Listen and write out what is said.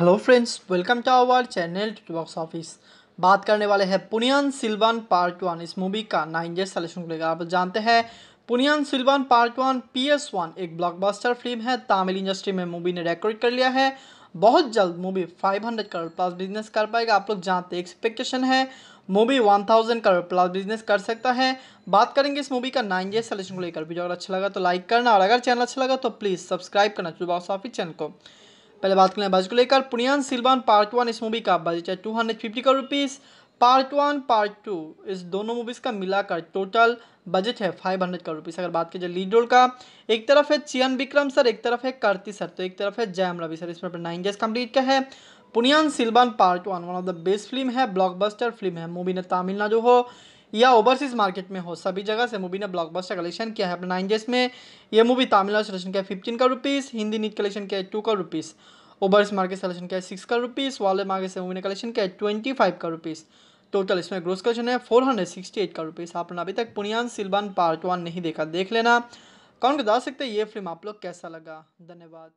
hello friends welcome to our channel box office बात करने वाले हैं पुनियन सिल्वान पार्ट वन इस मूवी का नाइन जे सलेक्शन लेकर आप जानते हैं Ponniyin Selvan part one P S one एक ब्लॉकबस्टर फिल्म है तमिल इंडस्ट्री में मूवी ने रिकॉर्ड कर लिया है बहुत जल्द मूवी 500 करोड़ प्लस बिजनेस कर पाएगा आप लोग जानते हैं एक्सपेक्टेशन है मूवी 1000 करोड़ प्लस बिजनेस कर सकता है बात करेंगे इस मूवी का नाइन जे सलेक्शन को लेकर वीडियो अगर अच्छा लगा तो लाइक करना और अगर चैनल अच्छा लगा तो प्लीज़ सब्सक्राइब करना बॉक्स ऑफिस चैनल को पहले बात करें बजट को लेकर पुनियान सिल्वान पार्ट वन इस मूवी का बजट है two hundred fifty crore rupees part one part two इस दोनों मूवीज़ का मिलाकर टोटल बजट है फाइव हंड्रेड करोड़ रुपीज़ अगर बात की जाए लीड रोल का एक तरफ है चियन विक्रम सर एक तरफ है कार्ति सर तो एक तरफ है जयम रवि सर इसमें नाइन डेज कंप्लीट का है Ponniyin Selvan part one one of the best film है ब्लॉकबस्टर फिल्म है मूवी ने तमिलनाडु हो या ओवरसीज मार्केट में हो सभी जगह से मूवी ने ब्लॉकबस्टर कलेक्शन किया है अपने नाइन डेज में यह मूवी तमिलनाडु से कलेक्शन किया फिफ्टीन का रुपीज़ हिंदी नीट कलेक्शन किया है टू का रुपीज़ ओबर इस मार्केट कलेक्शन क्या है सिक्स का रुपीज़ वाले मार्केट से मूवी ने कलेक्शन क्या है ट्वेंटी फाइव का रुपीज़ टोटल इसमें ग्रोस कलेक्शन है फोर हंड्रेड सिक्सटी एट का रुपीज़ आपने अभी तक पुनियान सिल्वान पार्ट वन नहीं देखा देख लेना कौन बता सकते ये फिल्म आप लोग कैसा लगा धन्यवाद